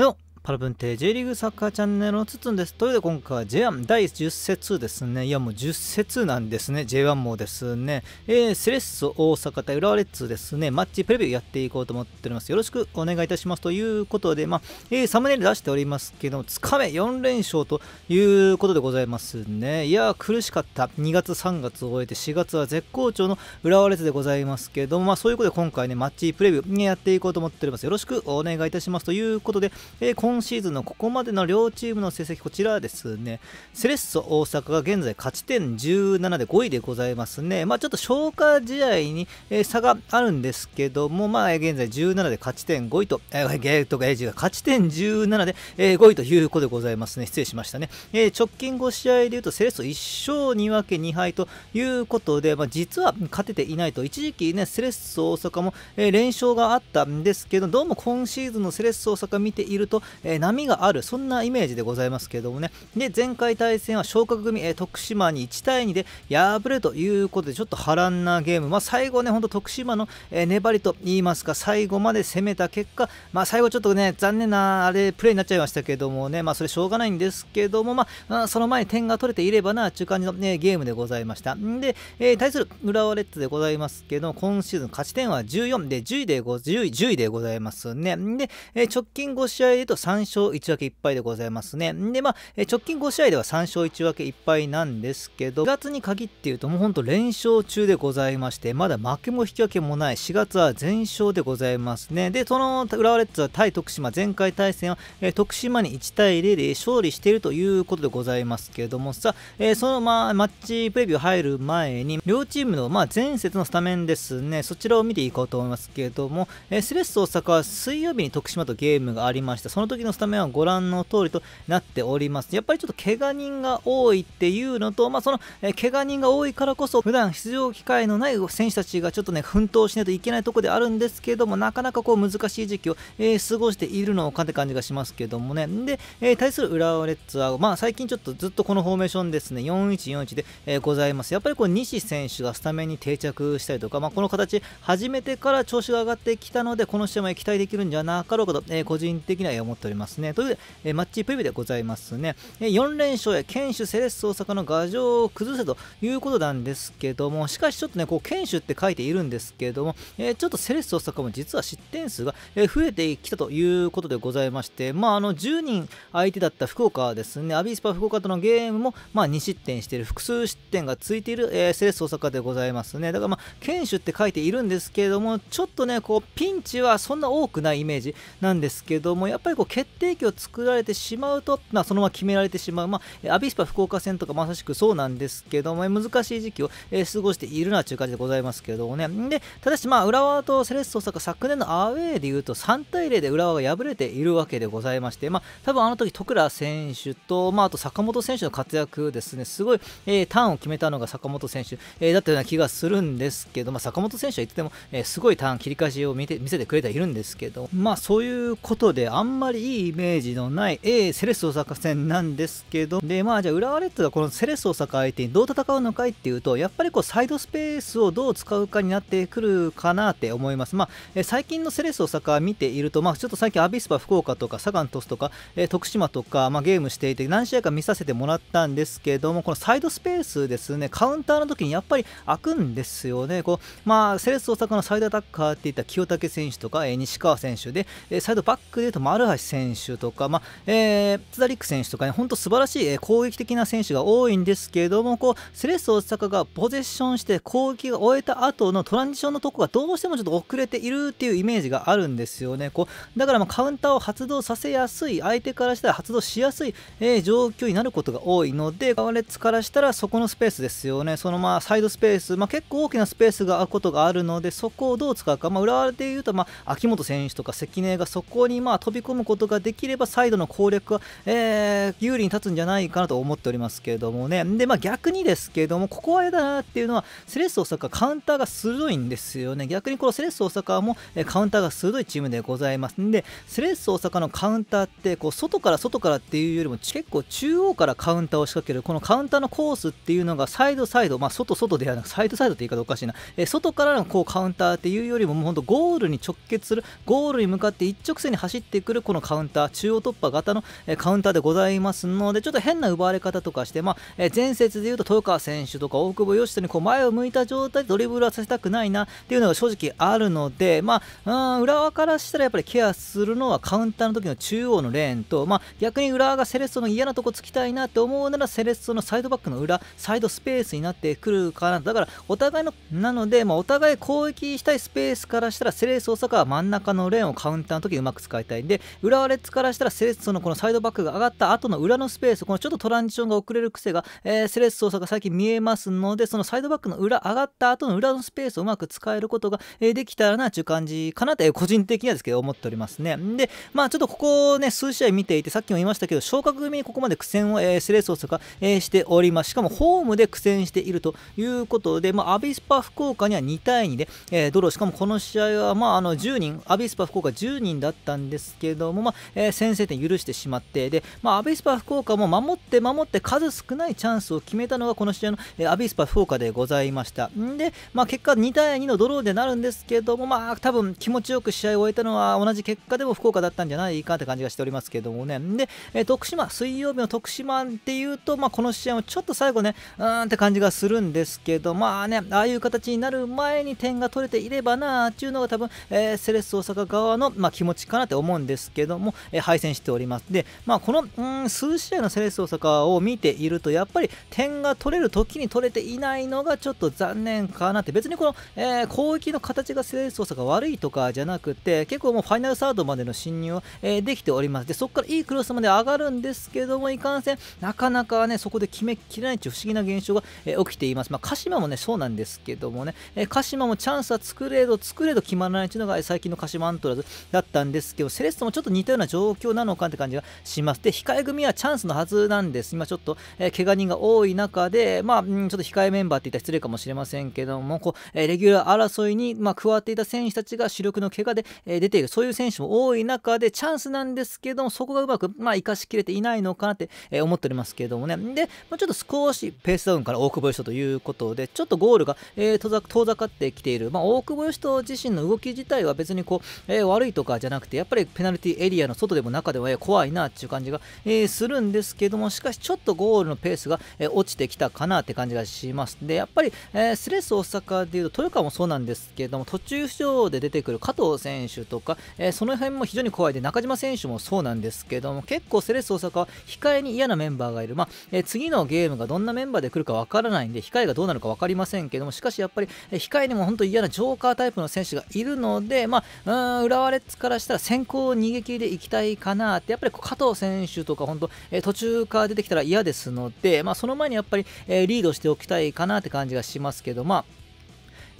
I パラブンテ J リーグサッカーチャンネルのつつんです。ということで今回は J1 第10節ですね。いやもう10節なんですね。J1 もですね。えー、セレッソ大阪対浦和レッズですね。マッチプレビューやっていこうと思っております。よろしくお願いいたします。ということで、まあ、えー、サムネイル出しておりますけども、つかめ4連勝ということでございますね。いや苦しかった。2月3月を終えて4月は絶好調の浦和レッズでございますけども、まあそういうことで今回ね、マッチプレビュー、ね、やっていこうと思っております。よろしくお願いいたします。ということで、えー今シーズンのここまでの両チームの成績、こちらですね、セレッソ大阪が現在勝ち点17で5位でございますね。まあ、ちょっと消化試合に、差があるんですけども、まあ、現在17で勝ち点5位と、えー、ゲートゲージが勝ち点17で、5位ということでございますね。失礼しましたね。えー、直近5試合でいうと、セレッソ1勝2分け2敗ということで、まあ、実は勝てていないと、一時期ね、セレッソ大阪も、連勝があったんですけど、どうも今シーズンのセレッソ大阪見ていると、え波があるそんなイメージでございますけどもねで前回対戦は昇格組、え徳島に1対2で敗れるということでちょっと波乱なゲーム、まあ、最後ねほんと徳島の、え粘りといいますか最後まで攻めた結果、まあ、最後ちょっとね残念なあれプレーになっちゃいましたけどもね、まあ、それしょうがないんですけども、まあ、その前に点が取れていればなという感じの、ね、ゲームでございましたで、えー、対する浦和レッズでございますけど今シーズン勝ち点は14で10位で ,10 位 ,10 位でございますねで、え直近5試合でと3 3勝1分け1敗でございますね。で、まあ、直近5試合では3勝1分け1敗なんですけど、4月に限って言うともうほんと連勝中でございまして、まだ負けも引き分けもない、4月は全勝でございますね。で、その浦和レッズは対徳島、前回対戦は、徳島に1対0で勝利しているということでございますけれども、さ、その、まあ、マッチプレビュー入る前に、両チームの、まあ、前節のスタメンですね、そちらを見ていこうと思いますけれども、スレッソ大阪は水曜日に徳島とゲームがありました。その時時のスタメンはご覧の通りとなっております。やっぱりちょっと怪我人が多いっていうのと、まあ、その、え怪我人が多いからこそ、普段出場機会のない選手たちがちょっとね、奮闘しないといけないところであるんですけども、なかなかこう難しい時期を、えー、過ごしているのかって感じがしますけどもね。で、えー、対する浦和レッズは、まあ、最近ちょっとずっとこのフォーメーションですね、4141で、えー、ございます。やっぱりこう、西選手がスタメンに定着したりとか、まあ、この形、始めてから調子が上がってきたので、この試合も期待できるんじゃなかろうかと、え個人的には思っております。おりますね。という、えー、マッチプレビューでございますね。えー、4連勝へ、堅守セレッソ大阪の牙城を崩せということなんですけども、しかしちょっとね、こう、堅守って書いているんですけども、えー、ちょっとセレッソ大阪も実は失点数が、増えてきたということでございまして、まあ、あの、10人相手だった福岡ですね、アビスパ福岡とのゲームも、まあ、2失点している、複数失点がついている、えセレッソ大阪でございますね。だから、まあ、堅守って書いているんですけれども、ちょっとね、こう、ピンチはそんな多くないイメージなんですけども、やっぱりこう、決定機を作られてしまうと、まあ、そのまま決められてしまう、まあ、アビスパ福岡戦とかまさしくそうなんですけども、難しい時期を、え過ごしているなという感じでございますけどもね。で、ただし、まあ、浦和とセレッソ大阪、昨年のアウェーでいうと3対0で浦和が敗れているわけでございまして、まあ、多分あの時、徳良選手と、まあ、あと坂本選手の活躍ですね、すごい、えー、ターンを決めたのが坂本選手、えー、だったような気がするんですけど、まあ、坂本選手はいつでも、えー、すごいターン、切り返しを見て見せてくれてはいるんですけど、まあ、そういうことで、あんまりいいイメージのない A セレッソ大阪戦なんですけどでまあじゃあ浦和レッズがこのセレッソ大阪相手にどう戦うのかいっていうとやっぱりこうサイドスペースをどう使うかになってくるかなって思いますまあ、え最近のセレッソ大阪見ているとまあちょっと最近アビスパ福岡とかサガン鳥栖とか、え徳島とか、まあ、ゲームしていて何試合か見させてもらったんですけどもこのサイドスペースですねカウンターの時にやっぱり開くんですよねこうまあセレッソ大阪のサイドアタッカーっていった清武選手とか、え西川選手で、えサイドバックでいうと丸橋選手選手とか、まあえー、リ田ク選手とかね、本当素晴らしい攻撃的な選手が多いんですけれども、こうセレッソ大阪がポゼッションして攻撃が終えた後のトランジションのとこがどうしてもちょっと遅れているっていうイメージがあるんですよね。こうだからまカウンターを発動させやすい、相手からしたら発動しやすい、えー、状況になることが多いので、ガワレッツからしたらそこのスペースですよね。そのまあサイドスペース、まあ、結構大きなスペースが空くことがあるので、そこをどう使うか、まあ、浦和でいうと、まあ、秋元選手とか関根がそこにまあ飛び込むことができればサイドの攻略は、えー、有利に立つんじゃないかなと思っておりますけれどもねで、まあ、逆にですけれどもここはやだなっていうのはセレッソ大阪カウンターが鋭いんですよね逆にこのセレッソ大阪もカウンターが鋭いチームでございますんでセレッソ大阪のカウンターってこう外から外からっていうよりも結構中央からカウンターを仕掛けるこのカウンターのコースっていうのがサイドサイド、まあ、外外ではなくサイドサイドって言い方おかしいな、えー、外からのこうカウンターっていうよりももうほんとゴールに直結するゴールに向かって一直線に走ってくるこのカウンターウンター、中央突破型のカウンターでございますので、ちょっと変な奪われ方とかして、まあ、前節で言うと豊川選手とか大久保嘉人にこう前を向いた状態でドリブルはさせたくないなっていうのが正直あるので、まあ、うん浦和からしたらやっぱりケアするのはカウンターの時の中央のレーンと、まあ、逆に浦和がセレッソの嫌なとこつきたいなって思うならセレッソのサイドバックの裏、サイドスペースになってくるかな。だから、お互いの、なので、まあ、お互い攻撃したいスペースからしたらセレッソ大阪は真ん中のレーンをカウンターの時うまく使いたいんで、浦和レッズからしたらセレッソのこのサイドバックが上がった後の裏のスペースこのちょっとトランジションが遅れる癖が、えー、セレッソ大阪最近見えますのでそのサイドバックの裏上がった後の裏のスペースをうまく使えることが、えー、できたらなという感じかなと、え個人的にはですけど思っておりますねでまあちょっとここね数試合見ていてさっきも言いましたけど昇格組にここまで苦戦を、えー、セレッソ大阪、えー、しておりますしかもホームで苦戦しているということで、まあ、アビスパ福岡には2対2で、えー、ドローしかもこの試合は、まあ、あの10人アビスパ福岡10人だったんですけども、まあも、えー、先制点許してしまってで、まあ、アビスパ福岡も守って守って数少ないチャンスを決めたのがこの試合の、えー、アビスパ福岡でございましたんで、まあ、結果2対2のドローでなるんですけども、まあ、多分気持ちよく試合を終えたのは同じ結果でも福岡だったんじゃないかって感じがしておりますけどもねで、えー、徳島水曜日の徳島っていうと、まあ、この試合もちょっと最後ねうーんって感じがするんですけどまあねああいう形になる前に点が取れていればなあっていうのが多分、えー、セレッソ大阪側の、まあ、気持ちかなって思うんですけども、え敗戦しております。で、まあ、このん数試合のセレッソ大阪を見ていると、やっぱり点が取れる時に取れていないのがちょっと残念かなって、別にこの、えー、攻撃の形がセレッソ大阪悪いとかじゃなくて、結構もうファイナルサードまでの進入は、えー、できております。で、そこからいいクロスまで上がるんですけども、いかんせん、なかなかね、そこで決めきれないという不思議な現象が、えー、起きています。まあ、鹿島もね、そうなんですけどもね、え鹿島もチャンスは作れど、作れど決まらないというのが最近の鹿島アントラーズだったんですけど、セレッソもちょっと似たような状況なのかって感じがします。で、控え組はチャンスのはずなんです。今ちょっと、えー、怪我人が多い中で、まあ、うん、ちょっと控えメンバーって言ったら失礼かもしれませんけども、こう、えー、レギュラー争いに、まあ、加わっていた選手たちが主力の怪我で、えー、出ている、そういう選手も多い中で、チャンスなんですけども、そこがうまく、まあ、生かしきれていないのかなって、えー、思っておりますけどもね。で、まあ、ちょっと少しペースダウンから大久保嘉人ということで、ちょっとゴールが、えー、遠ざ遠ざかってきている。まあ、大久保嘉人自身の動き自体は別にこう、えー、悪いとかじゃなくて、やっぱりペナルティエリアリアの外でも中でも怖いなっていう感じが、えー、するんですけどもしかしちょっとゴールのペースが、えー、落ちてきたかなって感じがしますでやっぱり、えー、スレス大阪でいうと豊川もそうなんですけども途中出場で出てくる加藤選手とか、えその辺も非常に怖いで中島選手もそうなんですけども結構スレス大阪は控えに嫌なメンバーがいる、まあ、え次のゲームがどんなメンバーで来るかわからないんで控えがどうなるか分かりませんけどもしかしやっぱり、え控えにも本当に嫌なジョーカータイプの選手がいるので、まあ、うん浦和レッズからしたら先行逃げ切りでいきたいかなって、やっぱり加藤選手とか本当、え途中から出てきたら嫌ですので、まあ、その前にやっぱり、えリードしておきたいかなって感じがしますけど、まあ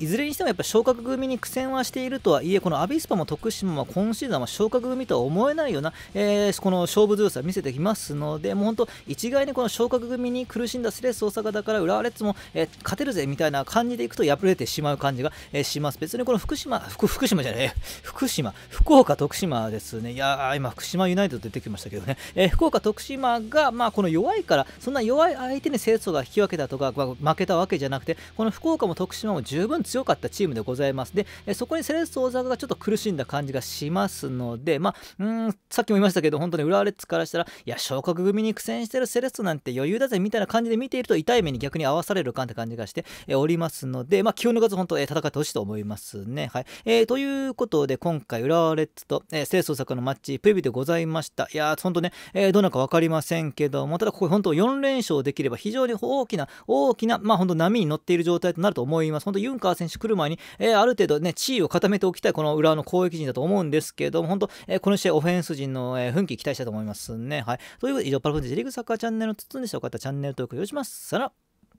いずれにしてもやっぱ昇格組に苦戦はしているとはいえ、このアビスパも徳島も今シーズンは昇格組とは思えないような、えー、この勝負強さ見せてきますので、もう本当、一概にこの昇格組に苦しんだスレス大阪だから、浦和レッズも、えー、勝てるぜみたいな感じでいくと敗れてしまう感じが、えー、します。別にこの福島、福福島じゃねえ、福島、福岡、徳島ですね。いやー、今、福島ユナイトッ出てきましたけどね、えー、福岡、徳島が、まあ、この弱いから、そんな弱い相手に清楚が引き分けたとか、まあ、負けたわけじゃなくて、この福岡も徳島も十分強かったチームでございます。で、えそこにセレッソ大阪がちょっと苦しんだ感じがしますので、まあ、うん、さっきも言いましたけど、本当に浦和レッズからしたら、いや、昇格組に苦戦してるセレッソなんて余裕だぜみたいな感じで見ていると、痛い目に逆に合わされる感って感じがして、えおりますので、まあ、気を抜かず本当、え戦ってほしいと思いますね。はい。えー、ということで、今回、浦和レッズと、えー、セレッソ大阪のマッチ、プレビューでございました。いやー、本当ね、えー、どうなるか分かりませんけども、ただここ本当4連勝できれば非常に大きな、大きな、まあ本当波に乗っている状態となると思います。本当ユンカー選手来る前に、えー、ある程度ね、地位を固めておきたい、この浦和の攻撃陣だと思うんですけれども、本当、えー、この試合、オフェンス陣の、えー、奮起期待したいと思いますね。はい。ということで、以上、パラフォンジリーグサッカーチャンネルのつつんでした。よかったらチャンネル登録よろします。さよなら。